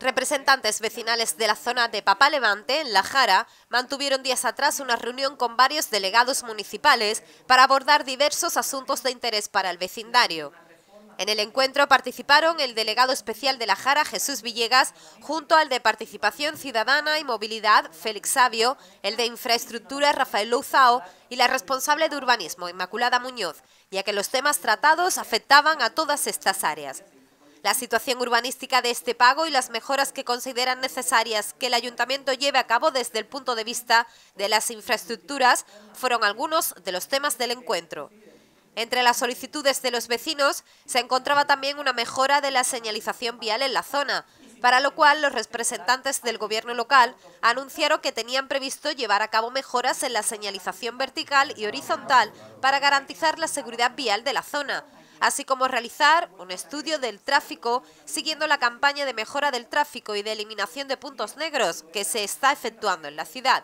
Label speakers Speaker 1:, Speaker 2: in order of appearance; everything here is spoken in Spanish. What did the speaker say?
Speaker 1: Representantes vecinales de la zona de Papá Levante, en La Jara, mantuvieron días atrás una reunión con varios delegados municipales para abordar diversos asuntos de interés para el vecindario. En el encuentro participaron el delegado especial de La Jara, Jesús Villegas, junto al de Participación Ciudadana y Movilidad, Félix Sabio, el de Infraestructura, Rafael Louzao... y la responsable de Urbanismo, Inmaculada Muñoz, ya que los temas tratados afectaban a todas estas áreas la situación urbanística de este pago y las mejoras que consideran necesarias que el ayuntamiento lleve a cabo desde el punto de vista de las infraestructuras fueron algunos de los temas del encuentro. Entre las solicitudes de los vecinos se encontraba también una mejora de la señalización vial en la zona, para lo cual los representantes del gobierno local anunciaron que tenían previsto llevar a cabo mejoras en la señalización vertical y horizontal para garantizar la seguridad vial de la zona, así como realizar un estudio del tráfico siguiendo la campaña de mejora del tráfico y de eliminación de puntos negros que se está efectuando en la ciudad.